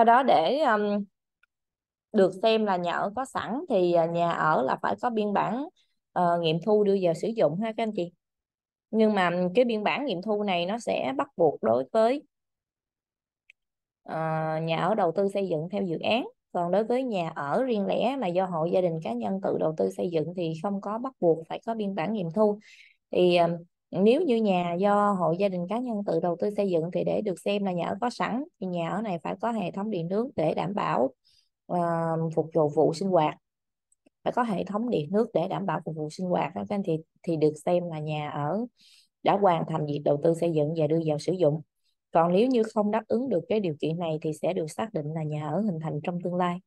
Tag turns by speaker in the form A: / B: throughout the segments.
A: Sau đó để um, được xem là nhà ở có sẵn thì à, nhà ở là phải có biên bản uh, nghiệm thu đưa vào sử dụng ha các anh chị. Nhưng mà cái biên bản nghiệm thu này nó sẽ bắt buộc đối với uh, nhà ở đầu tư xây dựng theo dự án. Còn đối với nhà ở riêng lẻ mà do hộ gia đình cá nhân tự đầu tư xây dựng thì không có bắt buộc phải có biên bản nghiệm thu. Thì uh, nếu như nhà do hộ gia đình cá nhân tự đầu tư xây dựng thì để được xem là nhà ở có sẵn thì nhà ở này phải có hệ thống điện nước để đảm bảo uh, phục vụ vụ sinh hoạt phải có hệ thống điện nước để đảm bảo phục vụ sinh hoạt các anh thì thì được xem là nhà ở đã hoàn thành việc đầu tư xây dựng và đưa vào sử dụng còn nếu như không đáp ứng được cái điều kiện này thì sẽ được xác định là nhà ở hình thành trong tương lai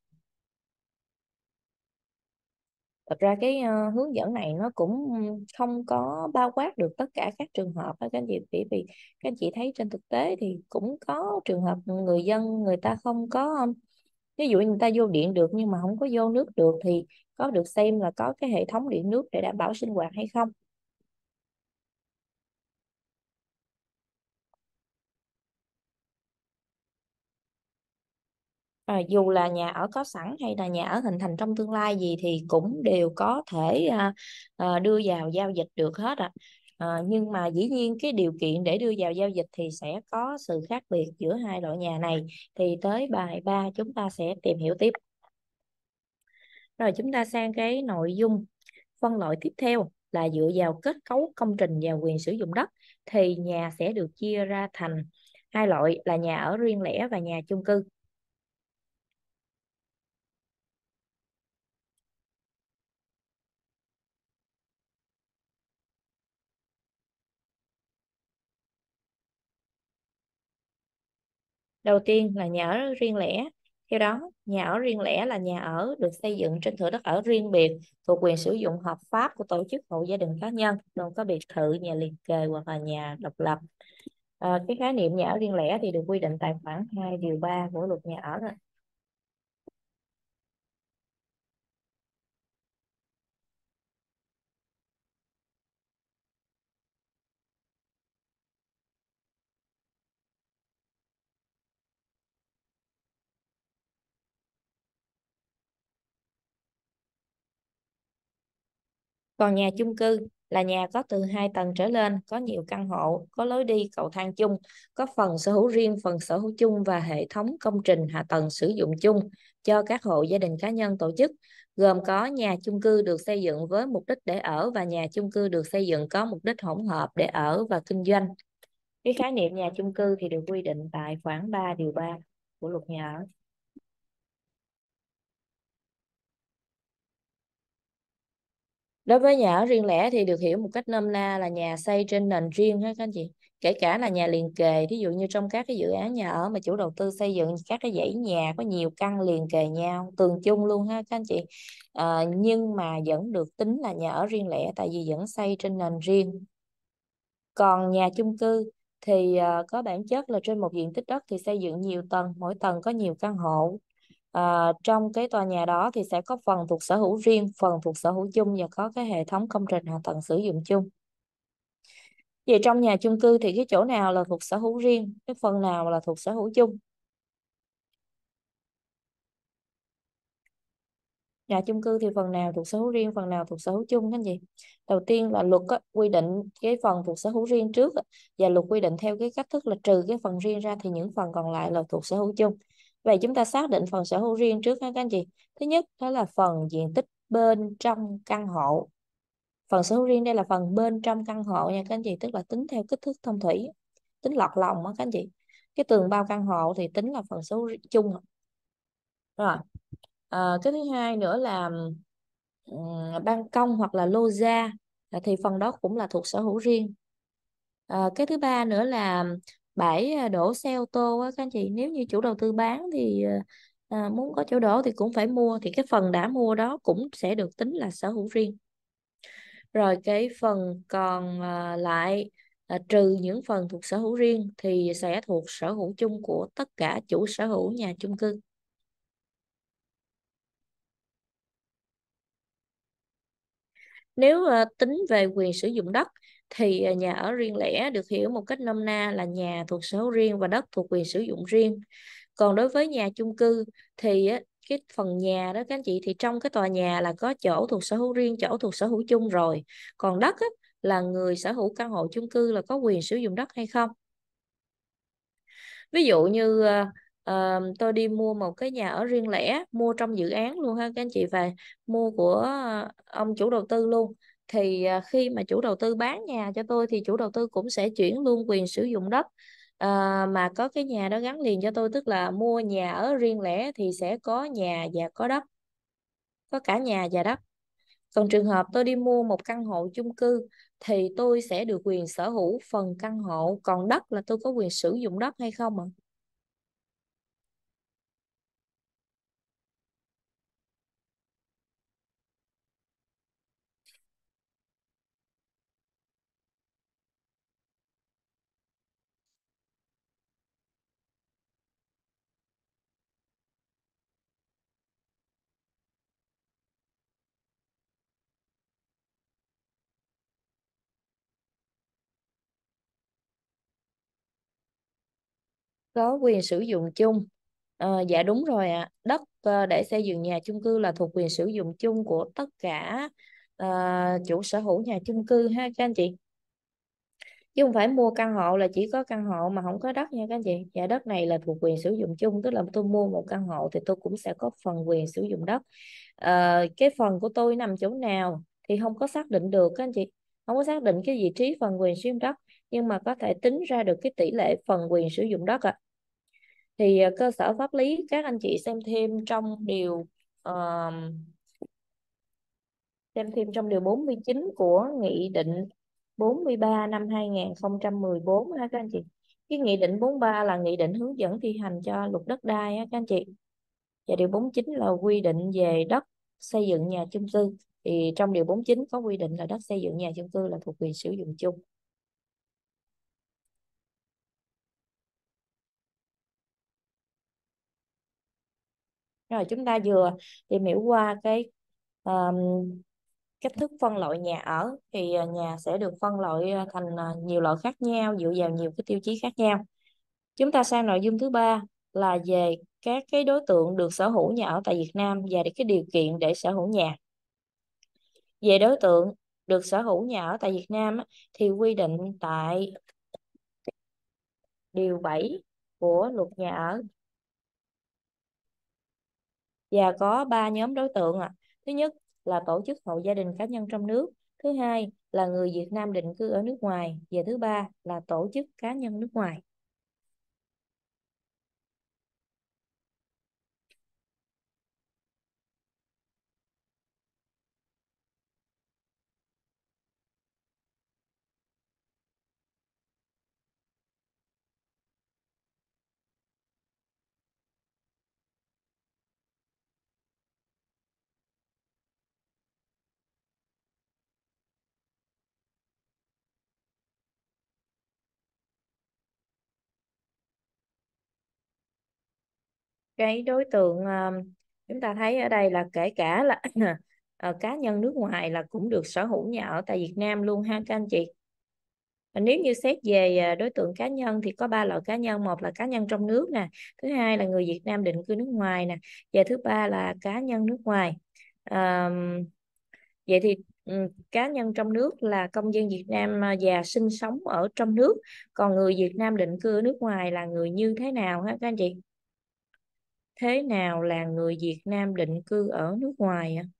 A: thật ra cái uh, hướng dẫn này nó cũng không có bao quát được tất cả các trường hợp đó các anh chị vì vì các anh chị thấy trên thực tế thì cũng có trường hợp người dân người ta không có ví dụ người ta vô điện được nhưng mà không có vô nước được thì có được xem là có cái hệ thống điện nước để đảm bảo sinh hoạt hay không À, dù là nhà ở có sẵn hay là nhà ở hình thành trong tương lai gì thì cũng đều có thể à, ờ, đưa vào giao dịch được hết ạ. À. À, nhưng mà dĩ nhiên cái điều kiện để đưa vào giao dịch thì sẽ có sự khác biệt giữa hai loại nhà này. Thì tới bài 3 chúng ta sẽ tìm hiểu tiếp. Rồi chúng ta sang cái nội dung phân loại tiếp theo là dựa vào kết cấu công trình và quyền sử dụng đất thì nhà sẽ được chia ra thành hai loại là nhà ở riêng lẻ và nhà chung cư Đầu tiên là nhà ở riêng lẻ. Theo đó, nhà ở riêng lẻ là nhà ở được xây dựng trên thửa đất ở riêng biệt thuộc quyền sử dụng hợp pháp của tổ chức hộ gia đình cá nhân, không có biệt thự, nhà liền kề hoặc là nhà độc lập. À, cái khái niệm nhà ở riêng lẻ thì được quy định tại khoản 2 điều 3 của luật nhà ở Còn nhà chung cư là nhà có từ 2 tầng trở lên, có nhiều căn hộ, có lối đi cầu thang chung, có phần sở hữu riêng, phần sở hữu chung và hệ thống công trình hạ tầng sử dụng chung cho các hộ gia đình cá nhân tổ chức, gồm có nhà chung cư được xây dựng với mục đích để ở và nhà chung cư được xây dựng có mục đích hỗn hợp để ở và kinh doanh. Cái khái niệm nhà chung cư thì được quy định tại khoảng 3 điều 3 của luật nhà ở. Đối với nhà ở riêng lẻ thì được hiểu một cách nôm na là nhà xây trên nền riêng ha các anh chị. Kể cả là nhà liền kề, ví dụ như trong các cái dự án nhà ở mà chủ đầu tư xây dựng các cái dãy nhà có nhiều căn liền kề nhau, tường chung luôn ha các anh chị. À, nhưng mà vẫn được tính là nhà ở riêng lẻ tại vì vẫn xây trên nền riêng. Còn nhà chung cư thì ờ, có bản chất là trên một diện tích đất thì xây dựng nhiều tầng, mỗi tầng có nhiều căn hộ à, trong cái tòa nhà đó thì sẽ có phần thuộc sở hữu riêng, phần thuộc sở hữu chung và có cái hệ thống công trình hạ tầng sử dụng chung. Vậy trong nhà chung cư thì cái chỗ nào là thuộc sở hữu riêng, cái phần nào là thuộc sở hữu chung? Nhà chung cư thì phần nào thuộc sở hữu riêng, phần nào thuộc sở hữu chung các anh chị? Đầu tiên là luật á, quy định cái phần thuộc sở hữu riêng trước á, và luật quy định theo cái cách thức là trừ cái phần riêng ra thì những phần còn lại là thuộc sở hữu chung. Vậy chúng ta xác định phần sở hữu riêng trước ha các anh chị. Thứ nhất đó là phần diện tích bên trong căn hộ. Phần sở hữu riêng đây là phần bên trong căn hộ nha các anh chị, tức là tính theo kích thước thông thủy, tính lọt lòng á các anh chị. Cái tường bao căn hộ thì tính là phần sở hữu chung. Rồi. À, cái thứ hai nữa là um, ban công hoặc là lô à, thì phần đó cũng là thuộc sở hữu riêng. À, cái thứ ba nữa là bãi à, đỗ xe ô tô á các anh chị nếu như chủ đầu tư bán thì à, à muốn có chỗ đỗ thì cũng phải mua thì cái phần đã mua đó cũng sẽ được tính là sở hữu riêng rồi cái phần còn à, lại à, trừ những phần thuộc sở hữu riêng thì sẽ thuộc sở hữu chung của tất cả chủ sở hữu nhà chung cư nếu à, tính về quyền sử dụng đất thì à, nhà ở riêng lẻ được hiểu một cách nôm na là nhà thuộc sở hữu riêng và đất thuộc quyền sử dụng riêng còn đối với nhà chung cư thì cái phần nhà đó các anh chị thì trong cái tòa nhà là có chỗ thuộc sở hữu riêng chỗ thuộc sở hữu chung rồi còn đất á, là người sở hữu căn hộ chung cư là có quyền sử dụng đất hay không ví dụ như uh, tôi đi mua một cái nhà ở riêng lẻ mua trong dự án luôn ha các anh chị và mua của ông chủ đầu tư luôn thì à, khi mà chủ đầu tư bán nhà cho tôi thì chủ đầu tư cũng sẽ chuyển luôn quyền sử dụng đất à, mà có cái nhà đó gắn liền cho tôi tức là mua nhà ở riêng lẻ thì sẽ có nhà và có đất có cả nhà và đất còn trường hợp tôi đi mua một căn hộ chung cư thì tôi sẽ được quyền sở hữu phần căn hộ còn đất là tôi có quyền sử dụng đất hay không ạ à? có quyền sử dụng chung à, dạ đúng rồi ạ à. đất à, để xây dựng nhà chung cư là thuộc quyền sử dụng chung của tất cả à, chủ sở hữu nhà chung cư ha các anh chị chứ không phải mua căn hộ là chỉ có căn hộ mà không có đất nha các anh chị dạ đất này là thuộc quyền sử dụng chung tức là tôi mua một căn hộ thì tôi cũng sẽ có phần quyền sử dụng đất à, cái phần của tôi nằm chỗ nào thì không có xác định được các anh chị không có xác định cái vị trí phần quyền sử dụng đất nhưng mà có thể tính ra được cái tỷ lệ phần quyền sử dụng đất ạ à thì ờ, cơ sở pháp lý các anh chị xem thêm trong điều uh, xem thêm trong điều 49 của nghị định 43 năm 2014 ha các anh chị. Cái nghị định 43 là nghị định hướng dẫn thi hành cho luật đất đai ha các anh chị. Và điều 49 là quy định về đất xây dựng nhà chung cư. Thì trong điều 49 có quy định là đất xây dựng nhà chung cư là thuộc quyền sử dụng chung. rồi chúng ta vừa tìm hiểu qua cái um, cách thức phân loại nhà ở thì ờ, nhà sẽ được phân loại ờ, thành ờ, nhiều loại khác nhau dựa vào nhiều cái tiêu chí khác nhau chúng ta sang nội dung thứ ba là về các cái đối tượng được sở hữu nhà ở tại Việt Nam và cái điều kiện để sở hữu nhà về đối tượng được sở hữu nhà ở tại Việt Nam thì quy định tại điều 7 của luật nhà ở và có ba nhóm đối tượng ạ. Thứ nhất là tổ chức hộ gia đình cá nhân trong nước, thứ hai là người Việt Nam định cư ở nước ngoài và thứ ba là tổ chức cá nhân nước ngoài. cái đối tượng ờ, chúng ta thấy ở đây là kể cả là ờ, cá nhân nước ngoài là cũng được sở hữu nhà ở tại Việt Nam luôn ha các anh chị nếu như xét về ờ, đối tượng cá nhân thì có ba loại cá nhân một là cá nhân trong nước nè thứ hai là người Việt Nam định cư nước ngoài nè và thứ ba là cá nhân nước ngoài à, vậy thì ừ, cá nhân trong nước là công dân Việt Nam già sinh sống ở trong nước còn người Việt Nam định cư ở nước ngoài là người như thế nào ha các anh chị thế nào là người Việt Nam định cư ở nước ngoài ạ? À?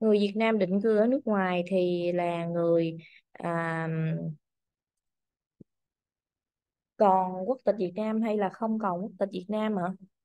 A: người Việt Nam định cư ở nước ngoài thì là người à, còn quốc tịch Việt Nam hay là không còn quốc tịch Việt Nam ạ? À?